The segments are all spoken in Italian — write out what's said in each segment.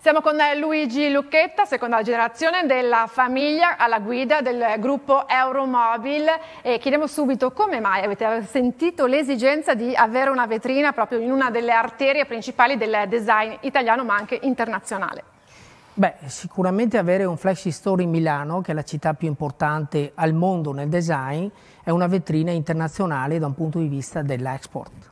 Siamo con Luigi Lucchetta, seconda generazione della famiglia alla guida del gruppo Euromobil e chiediamo subito come mai avete sentito l'esigenza di avere una vetrina proprio in una delle arterie principali del design italiano ma anche internazionale. Beh, sicuramente avere un Flexi Store in Milano, che è la città più importante al mondo nel design, è una vetrina internazionale da un punto di vista dell'export.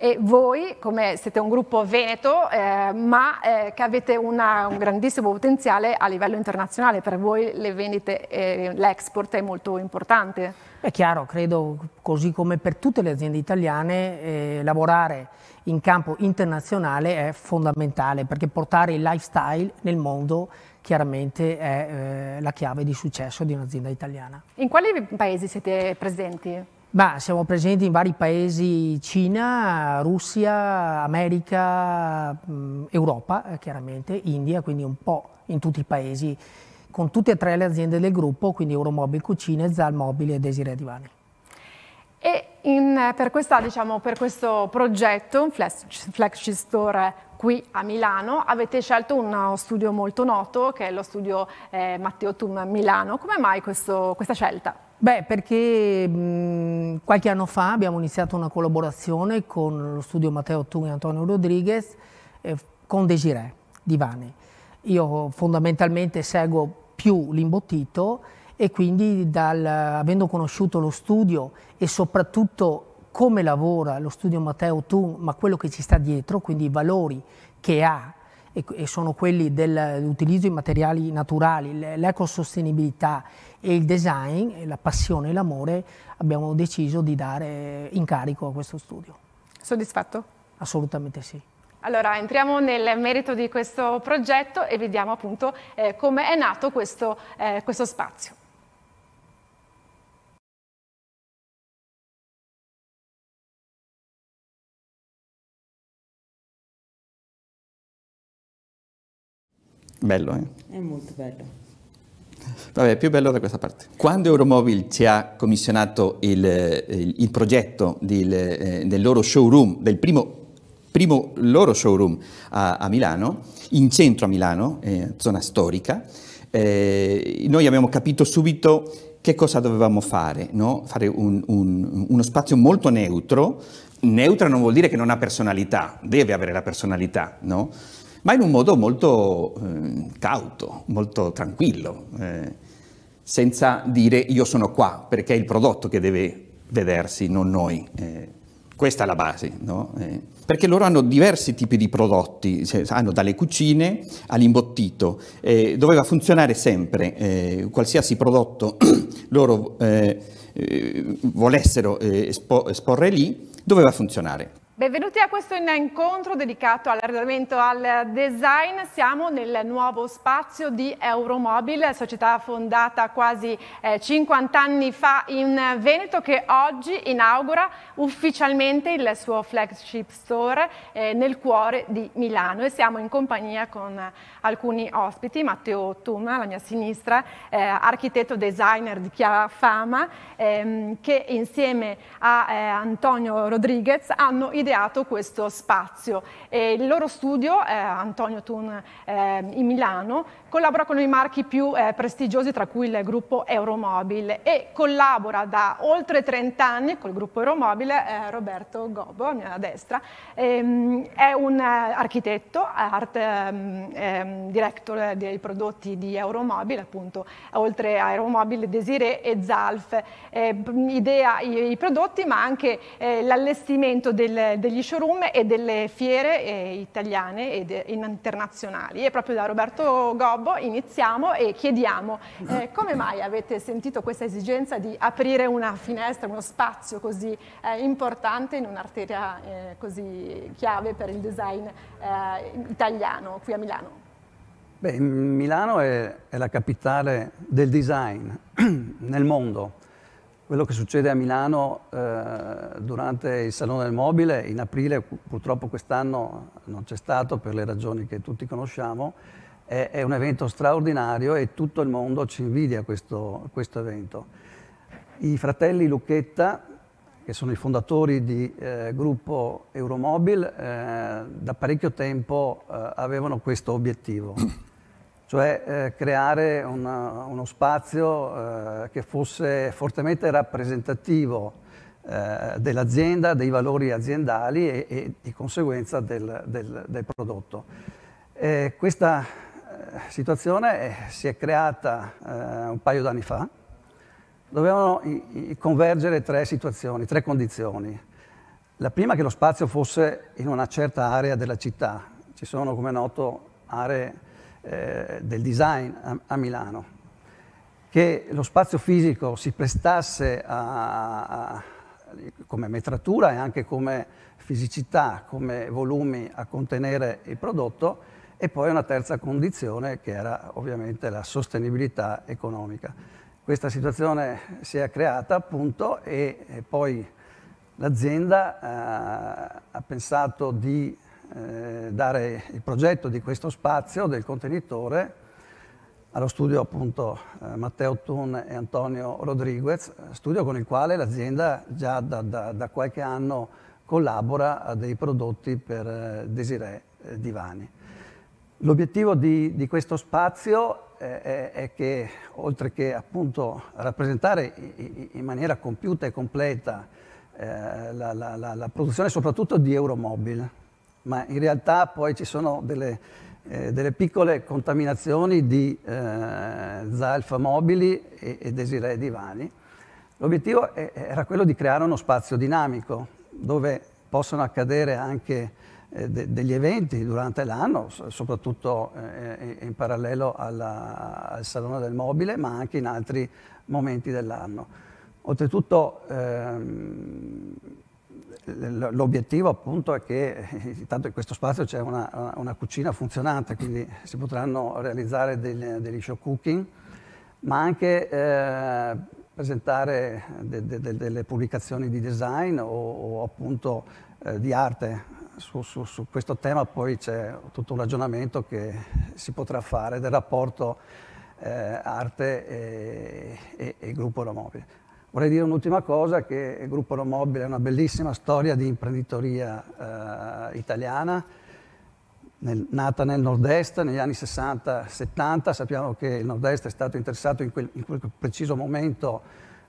E voi, come siete un gruppo veneto, eh, ma eh, che avete una, un grandissimo potenziale a livello internazionale, per voi le vendite e l'export è molto importante? È chiaro, credo, così come per tutte le aziende italiane, eh, lavorare in campo internazionale è fondamentale, perché portare il lifestyle nel mondo chiaramente è eh, la chiave di successo di un'azienda italiana. In quali paesi siete presenti? Ma siamo presenti in vari paesi, Cina, Russia, America, Europa, eh, chiaramente, India, quindi un po' in tutti i paesi, con tutte e tre le aziende del gruppo, quindi Euromobile Cucine, Zalmobile e Desiree Divani. E in, per, questa, diciamo, per, questo progetto, Flagship Store qui a Milano, avete scelto uno studio molto noto, che è lo studio eh, Matteo Tum Milano. Come mai questo, questa scelta? Beh, perché mh, qualche anno fa abbiamo iniziato una collaborazione con lo studio Matteo Tung e Antonio Rodriguez eh, con Desiré Vane. Io fondamentalmente seguo più l'imbottito e quindi dal, avendo conosciuto lo studio e soprattutto come lavora lo studio Matteo Tung, ma quello che ci sta dietro, quindi i valori che ha e, e sono quelli dell'utilizzo di materiali naturali, l'ecosostenibilità e il design, e la passione e l'amore, abbiamo deciso di dare incarico a questo studio. Soddisfatto? Assolutamente sì. Allora entriamo nel merito di questo progetto e vediamo appunto eh, come è nato questo, eh, questo spazio. Bello, eh? È molto bello. Vabbè, più bello da questa parte. Quando Euromobil ci ha commissionato il, il, eh, il progetto del, eh, del, loro showroom, del primo, primo loro showroom a, a, Milano, in centro a Milano, eh, zona storica, eh, noi abbiamo capito subito che cosa dovevamo fare, no? fare un, un, uno spazio molto neutro. Neutra non vuol dire che non ha personalità, deve avere la personalità, no? ma in un modo molto eh, cauto, molto tranquillo, eh, senza dire io sono qua, perché è il prodotto che deve vedersi, non noi. Eh, questa è la base, no? Eh, perché loro hanno diversi tipi di prodotti, cioè, hanno dalle cucine all'imbottito. Eh, doveva funzionare sempre, eh, qualsiasi prodotto loro volessero espo esporre lì, doveva funzionare. Benvenuti a questo incontro dedicato all'arredamento al design. Siamo nel nuovo spazio di Euromobile, società fondata quasi 50 eh, anni fa in Veneto che oggi inaugura ufficialmente il suo flagship store eh, nel cuore di Milano e siamo in compagnia con alcuni ospiti, Matteo Tuma alla mia sinistra, eh, architetto designer di chiara fama ehm, che insieme a Antonio Rodriguez hanno identificato ideato questo spazio. E il loro studio, eh, Antonio Thun eh, in Milano, collabora con i marchi più eh, prestigiosi, tra cui il gruppo Euromobile, e collabora da oltre 30 anni col gruppo Euromobile eh, Roberto Gobbo, a mia destra. Ehm, è un eh, architetto, art ehm, ehm, director dei prodotti di Euromobile, appunto, oltre a Euromobile, Desiree e Zalf. Ehm, idea i, i, prodotti, ma anche eh, l'allestimento del degli showroom e delle fiere eh, italiane e internazionali. E proprio da Roberto Gobbo iniziamo e chiediamo eh, come mai avete sentito questa esigenza di aprire una finestra, uno spazio così eh, importante in un'arteria eh, così chiave per il design eh, italiano qui a Milano? Beh, Milano è, è la capitale del design nel mondo quello che succede a Milano eh, durante il Salone del Mobile, in aprile purtroppo quest'anno non c'è stato per le ragioni che tutti conosciamo, è, è, un evento straordinario e tutto il mondo ci invidia questo, questo evento. I fratelli Lucchetta, che sono i fondatori di eh, gruppo Euromobil, eh, da parecchio tempo eh, avevano questo obiettivo cioè eh, creare una, eh, uno spazio eh, che fosse fortemente rappresentativo eh, dell'azienda, dei valori aziendali e, e di conseguenza del, del, del prodotto. E questa eh, situazione si è creata un paio d'anni fa, dovevano convergere tre situazioni, tre condizioni. La prima che lo spazio fosse in una certa area della città. Ci sono, come noto, aree eh, del design a, a, Milano, che lo spazio fisico si prestasse a, a, come metratura e anche come fisicità, come volumi a contenere il prodotto e poi una terza condizione che era ovviamente la sostenibilità economica. Questa situazione si è creata appunto e, e poi l'azienda eh, ha pensato di eh, dare il progetto di questo spazio, del contenitore, allo studio appunto eh, Matteo Thun e Antonio Rodriguez, studio con il quale l'azienda già da, da, da, qualche anno collabora a dei prodotti per eh, Desiree eh, Divani. L'obiettivo di, di, questo spazio eh, è, è, che oltre che appunto rappresentare in maniera compiuta e completa eh, la, la, la, la produzione soprattutto di Euromobile, ma in realtà poi ci sono delle, eh, delle piccole contaminazioni di eh, zalfa mobili e, e desiree divani. L'obiettivo era quello di creare uno spazio dinamico dove possono accadere anche eh, de degli eventi durante l'anno, soprattutto eh, in parallelo alla, al Salone del Mobile, ma anche in altri momenti dell'anno. Oltretutto ehm, L'obiettivo appunto è che eh, intanto in questo spazio c'è una, una, cucina funzionante, quindi si potranno realizzare degli, degli show cooking, ma anche eh, presentare de, de, de, delle pubblicazioni di design o, o appunto eh, di arte. Su, su, su questo tema poi c'è tutto un ragionamento che si potrà fare del rapporto eh, arte e, e, e gruppo La Vorrei dire un'ultima cosa, che il gruppo Romobile è una bellissima storia di imprenditoria eh, italiana, nel, nata nel nord-est negli anni 60-70. Sappiamo che il nord-est è stato interessato in quel, in quel preciso momento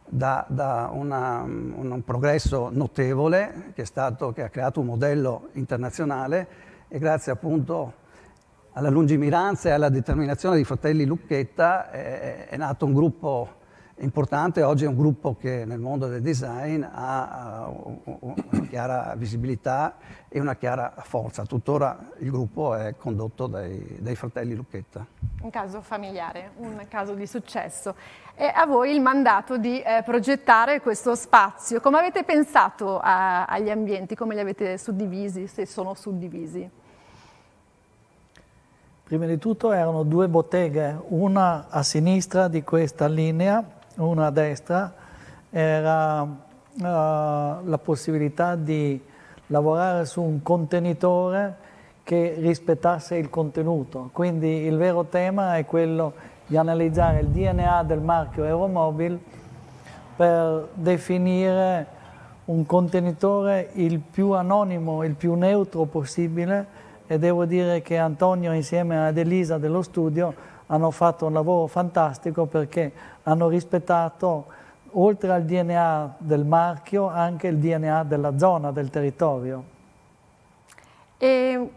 da, da una, un, un, progresso notevole che, stato, che ha creato un modello internazionale e grazie appunto alla lungimiranza e alla determinazione dei Fratelli Lucchetta eh, è, è nato un gruppo importante, oggi è un gruppo che nel mondo del design ha eh, una chiara visibilità e una chiara forza. Tuttora il gruppo è condotto dai, dai fratelli Lucchetta. Un caso familiare, un caso di successo. E a voi il mandato di eh, progettare questo spazio. Come avete pensato a, agli ambienti? Come li avete suddivisi, se sono suddivisi? Prima di tutto erano due botteghe, una a sinistra di questa linea una a destra, era uh, la possibilità di lavorare su un contenitore che rispettasse il contenuto. Quindi il vero tema è quello di analizzare il DNA del marchio Aeromobile per definire un contenitore il più anonimo, il più neutro possibile e devo dire che Antonio insieme ad Elisa dello studio hanno fatto un lavoro fantastico perché hanno rispettato oltre al DNA del marchio anche il DNA della zona, del territorio.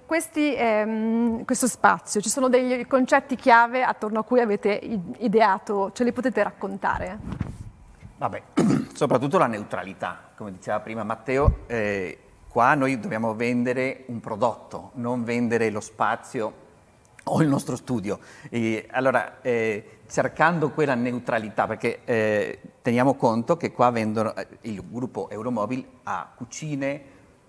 Questi, ehm, questo spazio, ci sono dei concetti chiave attorno a cui avete ideato, ce li potete raccontare? Vabbè, soprattutto la neutralità, come diceva prima Matteo, eh, qua noi dobbiamo vendere un prodotto, non vendere lo spazio o il nostro studio. E allora, eh, cercando quella neutralità, perché eh, teniamo conto che qua vendono, eh, il gruppo Euromobil ha cucine,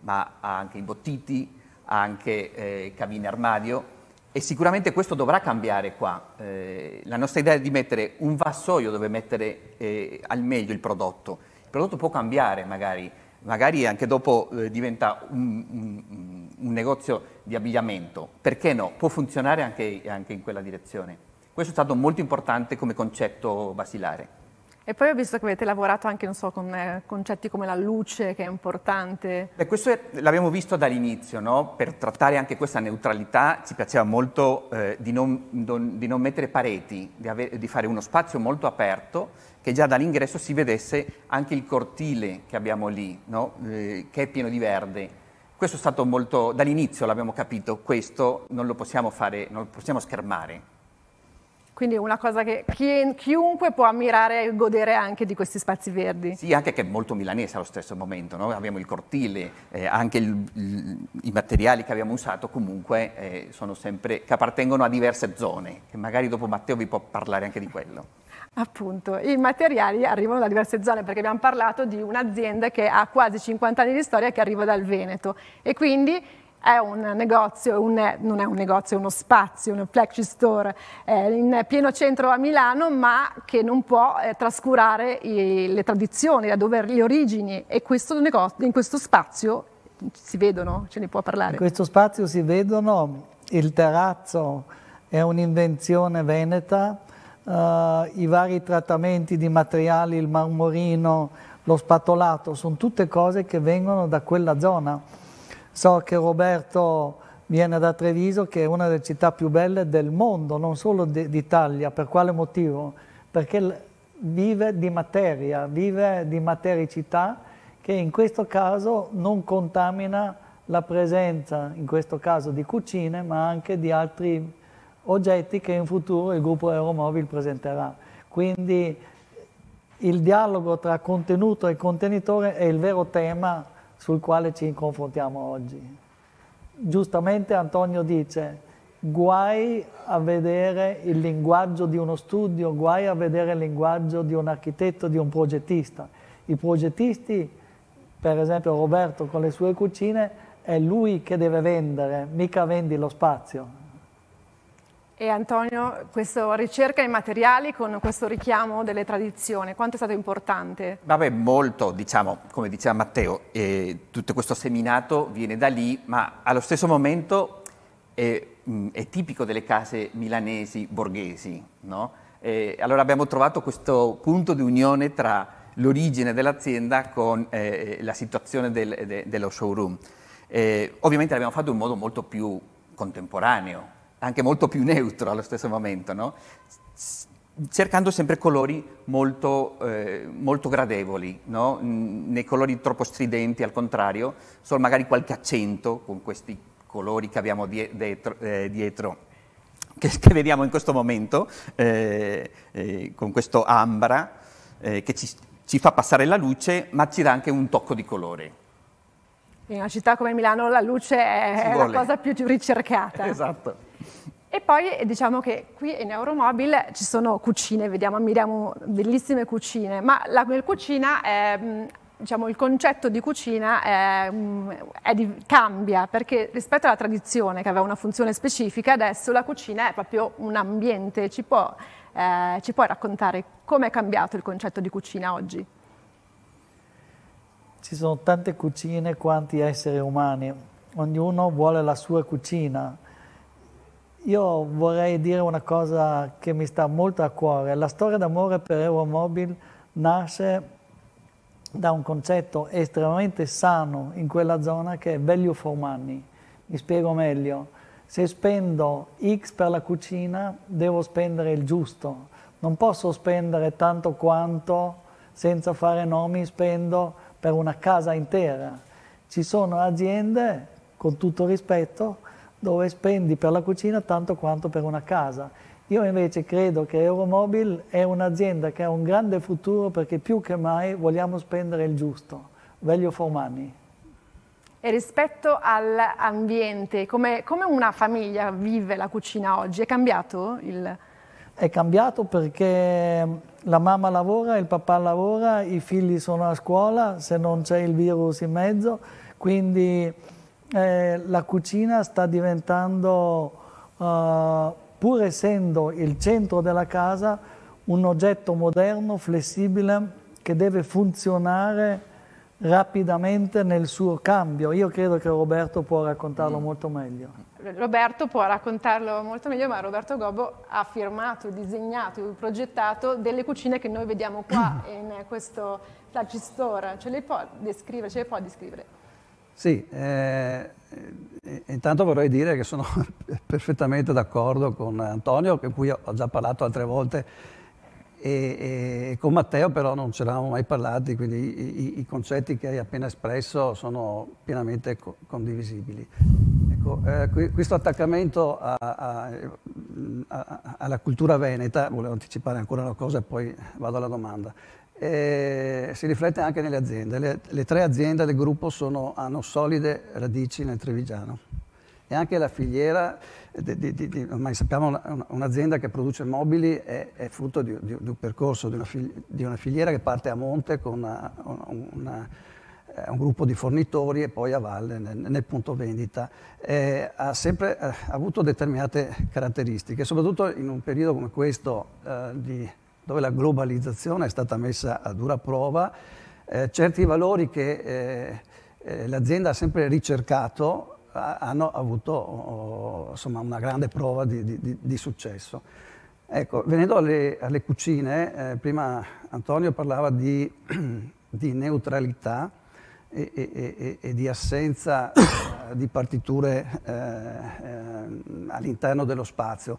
ma ha anche imbottiti, ha anche eh, cabine armadio e sicuramente questo dovrà cambiare qua. Eh, la nostra idea è di mettere un vassoio dove mettere eh, al meglio il prodotto. Il prodotto può cambiare magari, magari anche dopo diventa un, un un negozio di abbigliamento, perché no? Può funzionare anche, anche in quella direzione. Questo è stato molto importante come concetto basilare. E poi ho visto che avete lavorato anche so, con eh, concetti come la luce, che è importante. Beh, questo l'abbiamo visto dall'inizio, no? per trattare anche questa neutralità ci piaceva molto eh, di, non, don, di, non, mettere pareti, di, avere, di, fare uno spazio molto aperto che già dall'ingresso si vedesse anche il cortile che abbiamo lì, no? eh, che è pieno di verde questo è stato molto, dall'inizio l'abbiamo capito, questo non lo possiamo fare, non lo possiamo schermare. Quindi una cosa che chi, chiunque può ammirare e godere anche di questi spazi verdi. Sì, anche che è molto milanese allo stesso momento, no? abbiamo il cortile, eh, anche il, il, i materiali che abbiamo usato comunque eh, sono sempre, che appartengono a diverse zone, che magari dopo Matteo vi può parlare anche di quello. Appunto, i materiali arrivano da diverse zone perché abbiamo parlato di un'azienda che ha quasi 50 anni di storia che arriva dal Veneto e quindi è un negozio, un, non è un negozio, è uno spazio, un flagship store eh, in pieno centro a Milano, ma che non può eh, trascurare i, le tradizioni, da dove le origini e questo negozio, in questo spazio si vedono, ce ne può parlare. In questo spazio si vedono, il terrazzo è un'invenzione veneta, eh, i vari trattamenti di materiali, il marmorino, lo spatolato, sono tutte cose che vengono da quella zona. So che Roberto viene da Treviso, che è una delle città più belle del mondo, non solo d'Italia. Per quale motivo? Perché vive di materia, vive di matericità che in questo caso non contamina la presenza, in questo caso di cucine, ma anche di altri oggetti che in futuro il gruppo Aeromobile presenterà. Quindi il dialogo tra contenuto e contenitore è il vero tema sul quale ci confrontiamo oggi. Giustamente Antonio dice guai a vedere il linguaggio di uno studio, guai a vedere il linguaggio di un architetto, di un progettista. I progettisti, per esempio Roberto con le sue cucine, è lui che deve vendere, mica vendi lo spazio. E Antonio, questa ricerca in materiali con questo richiamo delle tradizioni, quanto è stato importante? Vabbè, molto, diciamo, come diceva Matteo, eh, tutto questo seminato viene da lì, ma allo stesso momento è, mm, è tipico delle case milanesi borghesi, no? Eh, allora abbiamo trovato questo punto di unione tra l'origine dell'azienda con eh, eh, la situazione del, de, dello showroom. Eh, ovviamente l'abbiamo fatto in modo molto più contemporaneo, anche molto più neutro allo stesso momento, no? cercando sempre colori molto, eh, molto gradevoli, no? nei colori troppo stridenti al contrario, solo magari qualche accento con questi colori che abbiamo die dietro, eh, dietro che, che, vediamo in questo momento, eh, eh con questo ambra, eh, che ci, ci fa passare la luce, ma ci dà anche un tocco di colore. In una città come Milano la luce è la cosa più ricercata. Esatto. E poi diciamo che qui in Euromobile ci sono cucine, vediamo, ammiriamo bellissime cucine, ma la cucina è, mm, diciamo, il concetto di cucina è, mm, è di, cambia, perché rispetto alla tradizione che aveva una funzione specifica, adesso la cucina è proprio un ambiente. Ci, può, eh, ci puoi raccontare come è cambiato il concetto di cucina oggi? Ci sono tante cucine, quanti esseri umani, ognuno vuole la sua cucina io vorrei dire una cosa che mi sta molto a cuore. La storia d'amore per Euromobil nasce da un concetto estremamente sano in quella zona che è value for money. Mi spiego meglio. Se spendo X per la cucina, devo spendere il giusto. Non posso spendere tanto quanto, senza fare nomi, spendo per una casa intera. Ci sono aziende, con tutto rispetto, dove spendi per la cucina tanto quanto per una casa. Io invece credo che Euromobil è un'azienda che ha un grande futuro perché più che mai vogliamo spendere il giusto, value for money. E rispetto all'ambiente, come, come, una famiglia vive la cucina oggi? È cambiato il... È cambiato perché la mamma lavora, il papà lavora, i figli sono a scuola, se non c'è il virus in mezzo, quindi eh, la cucina sta diventando, eh, pur essendo il centro della casa, un oggetto moderno, flessibile, che deve funzionare rapidamente nel suo cambio. Io credo che Roberto può raccontarlo mm. molto meglio. Roberto può raccontarlo molto meglio, ma Roberto Gobbo ha firmato, disegnato, progettato delle cucine che noi vediamo qua in questo flagistore. Ce le può descrivere? Ce le può descrivere? Sì, eh, eh, intanto vorrei dire che sono perfettamente d'accordo con Antonio, con cui ho già parlato altre volte, e, e con Matteo però non ce l'avamo mai parlati, quindi i, i, concetti che hai appena espresso sono pienamente co condivisibili. Ecco, eh, questo attaccamento a, a, a, alla cultura veneta, volevo anticipare ancora una cosa e poi vado alla domanda eh, si riflette anche nelle aziende. Le, le tre aziende del gruppo sono, hanno solide radici nel Trevigiano e anche la filiera, di, di, di, ormai sappiamo un'azienda che produce mobili è, è frutto di, un percorso, una fili, di una, filiera che parte a monte con una, una, eh, un gruppo di fornitori e poi a valle nel, nel punto vendita. Eh, ha sempre eh, ha avuto determinate caratteristiche, soprattutto in un periodo come questo eh, di dove la globalizzazione è stata messa a dura prova, eh, certi valori che eh, eh, l'azienda ha sempre ricercato ha, hanno avuto oh, insomma, una grande prova di, di, di successo. Ecco, venendo alle, alle cucine, eh, prima Antonio parlava di, di neutralità, e, e, e, e, di assenza eh, di partiture eh, eh, all'interno dello spazio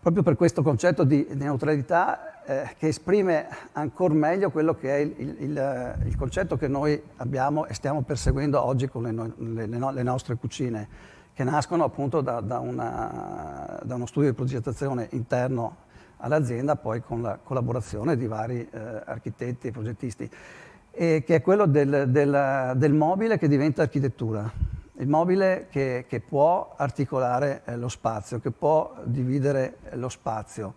proprio per questo concetto di, di neutralità eh, che esprime ancora meglio quello che è il, il, eh, il, concetto che noi abbiamo e stiamo perseguendo oggi con le, no, le, le nostre cucine, che nascono appunto da, da, una, da, uno studio di progettazione interno all'azienda, poi con la collaborazione di vari eh, architetti e progettisti, e che è quello del, del, del mobile che diventa architettura immobile che, che può articolare eh, lo spazio, che può dividere eh, lo spazio.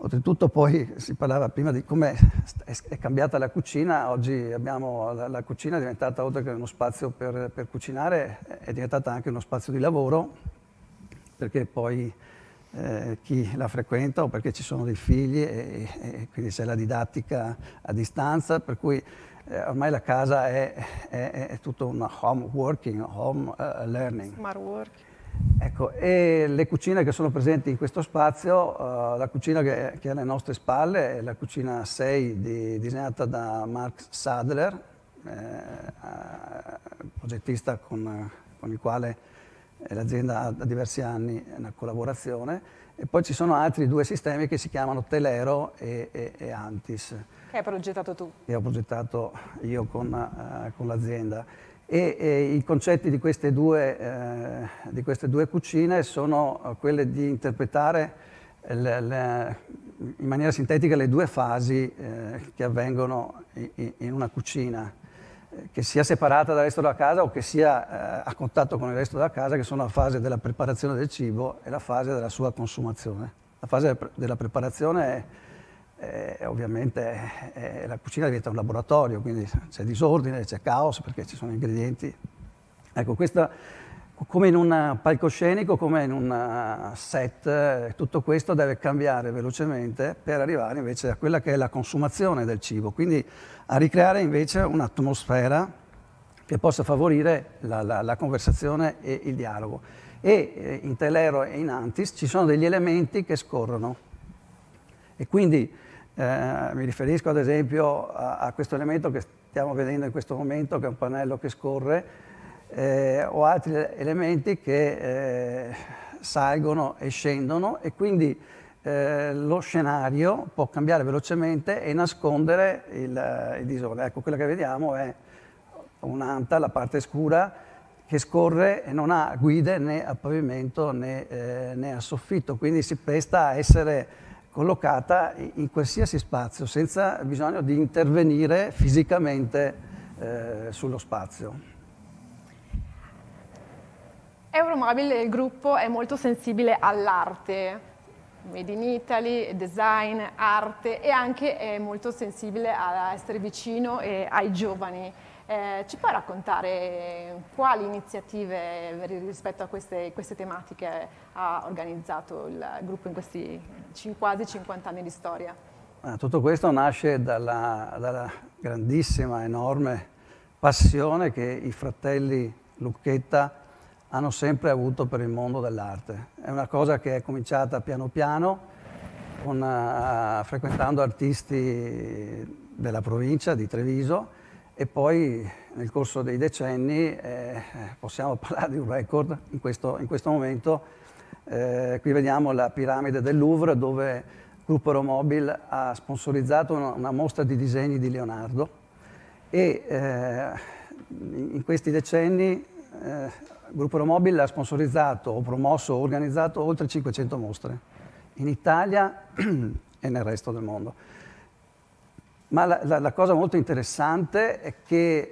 Oltretutto poi si parlava prima di come è cambiata la cucina, oggi abbiamo, la, la, cucina è diventata oltre che uno spazio per, per, cucinare, è diventata anche uno spazio di lavoro, perché poi eh, chi la frequenta o perché ci sono dei figli e, e quindi c'è la didattica a distanza, per cui eh, ormai la casa è, è, è, tutto un home working, home uh, learning. Smart working. Ecco, e le cucine che sono presenti in questo spazio, uh, la cucina che, che, è alle nostre spalle è la cucina 6 di, disegnata da Mark Sadler, eh, progettista con, con, il quale eh, l'azienda ha da diversi anni una collaborazione, e poi ci sono altri due sistemi che si chiamano Telero e, e, e Antis. Che hai progettato tu? Che ho progettato io con, uh, con l'azienda. E, e, i concetti di queste, due, uh, di queste due cucine sono eh, quelle di interpretare le, le, in maniera sintetica le due fasi eh, che avvengono in, in una cucina, che sia separata dal resto della casa o che sia eh, a contatto con il resto della casa, che sono la fase della preparazione del cibo e la fase della sua consumazione. La fase della preparazione è eh, ovviamente eh, la cucina diventa un laboratorio, quindi c'è disordine, c'è caos perché ci sono ingredienti. Ecco, questa, come in un palcoscenico, come in un eh, set, eh, tutto questo deve cambiare velocemente per arrivare invece a quella che è la consumazione del cibo, quindi a ricreare invece un'atmosfera che possa favorire la, la, la conversazione e il dialogo. E eh, in Telero e in Antis ci sono degli elementi che scorrono e quindi eh, mi riferisco ad esempio a, a questo elemento che stiamo vedendo in questo momento, che è un pannello che scorre, eh, o altri elementi che eh, salgono e scendono e quindi eh, lo scenario può cambiare velocemente e nascondere il, il disordine. Ecco, quello che vediamo è un'anta, la parte scura, che scorre e non ha guide né a pavimento né, eh, né a soffitto, quindi si presta a essere collocata in qualsiasi spazio, senza bisogno di intervenire fisicamente eh, sullo spazio. Euromobil, il gruppo, è molto sensibile all'arte, Made in Italy, design, arte e anche è molto sensibile a essere vicino ai giovani. Eh, ci puoi raccontare quali iniziative rispetto a queste, queste, tematiche ha organizzato il gruppo in questi quasi 50 anni di storia? Tutto questo nasce dalla, dalla grandissima, enorme passione che i fratelli Lucchetta hanno sempre avuto per il mondo dell'arte. È una cosa che è cominciata piano piano, con, uh, frequentando artisti della provincia di Treviso e poi nel corso dei decenni eh, possiamo parlare di un record in questo, in questo momento. Eh, qui vediamo la piramide del Louvre dove Gruppo Aeromobil ha sponsorizzato una, una, mostra di disegni di Leonardo e eh, in questi decenni eh, Gruppo Aeromobil ha sponsorizzato o promosso o organizzato oltre 500 mostre in Italia e nel resto del mondo. Ma la, la, la, cosa molto interessante è che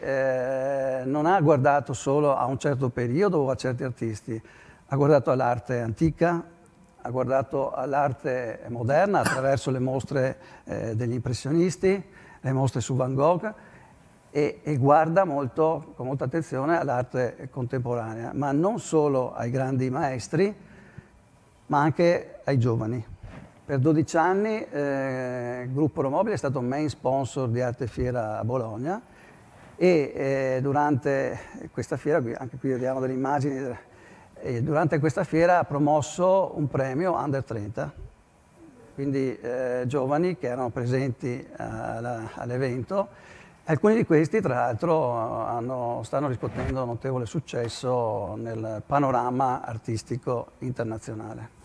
eh, non ha guardato solo a un certo periodo o a certi artisti, ha guardato all'arte antica, ha guardato all'arte moderna attraverso le mostre eh, degli impressionisti, le mostre su Van Gogh e, e guarda molto, con molta attenzione all'arte contemporanea, ma non solo ai grandi maestri, ma anche ai giovani. Per 12 anni eh, Gruppo Romobile è stato main sponsor di Arte Fiera a Bologna e eh, durante questa fiera, anche qui vediamo delle immagini, eh, durante questa fiera ha promosso un premio Under 30, quindi eh, giovani che erano presenti all'evento. Alcuni di questi tra l'altro stanno riscuotendo notevole successo nel panorama artistico internazionale.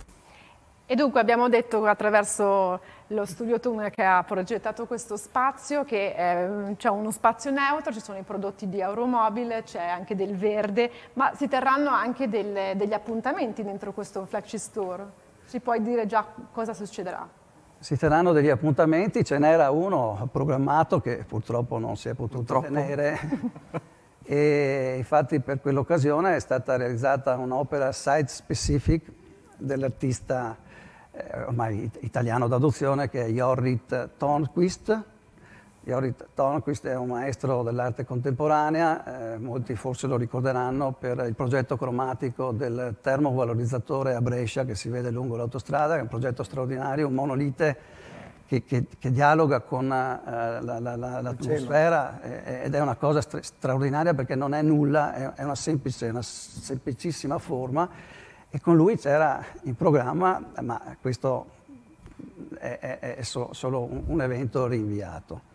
E dunque abbiamo detto attraverso lo studio Tum che ha progettato questo spazio che mm, c'è uno spazio neutro, ci sono i prodotti di Euromobile, c'è anche del verde, ma si terranno anche delle, degli appuntamenti dentro questo Flexi store. Ci puoi dire già cosa succederà? Si terranno degli appuntamenti, ce n'era uno programmato che purtroppo non si è potuto purtroppo. tenere. e infatti per quell'occasione è stata realizzata un'opera site specific dell'artista eh, ormai italiano d'adozione, che è Jorrit Tornquist. Jorrit Tonquist è un maestro dell'arte contemporanea, eh, molti forse lo ricorderanno per il progetto cromatico del termovalorizzatore a Brescia che si vede lungo l'autostrada, è un progetto straordinario, un monolite che, che, che, dialoga con uh, eh, l'atmosfera la, la, la, eh, ed è una cosa straordinaria perché non è nulla, è, è una semplice, una semplicissima forma e con lui c'era in programma, ma questo è, è, è so, solo un, un evento rinviato.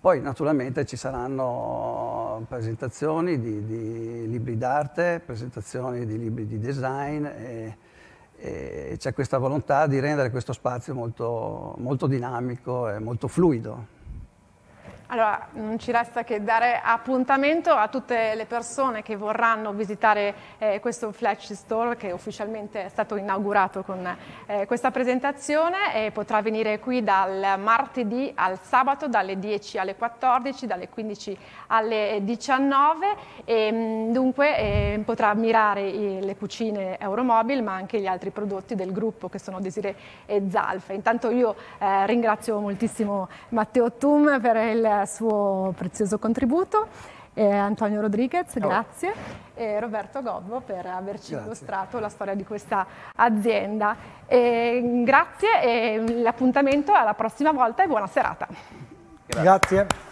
Poi naturalmente ci saranno presentazioni di, di libri d'arte, presentazioni di libri di design e, e c'è questa volontà di rendere questo spazio molto, molto dinamico e molto fluido. Allora, non ci resta che dare appuntamento a tutte le persone che vorranno visitare eh, questo Flash Store che ufficialmente è stato inaugurato con eh, questa presentazione e potrà venire qui dal martedì al sabato dalle 10 alle 14, dalle 15 alle 19 e mm, dunque eh, potrà ammirare i, le cucine Euromobil ma anche gli altri prodotti del gruppo che sono Desire e Zalfa. Intanto io eh, ringrazio moltissimo Matteo Tum per il suo prezioso contributo. Eh, Antonio Rodriguez, oh. grazie, e Roberto Gobbo per averci grazie. illustrato la storia di questa azienda. Eh, grazie e l'appuntamento alla prossima volta e buona serata. grazie. grazie.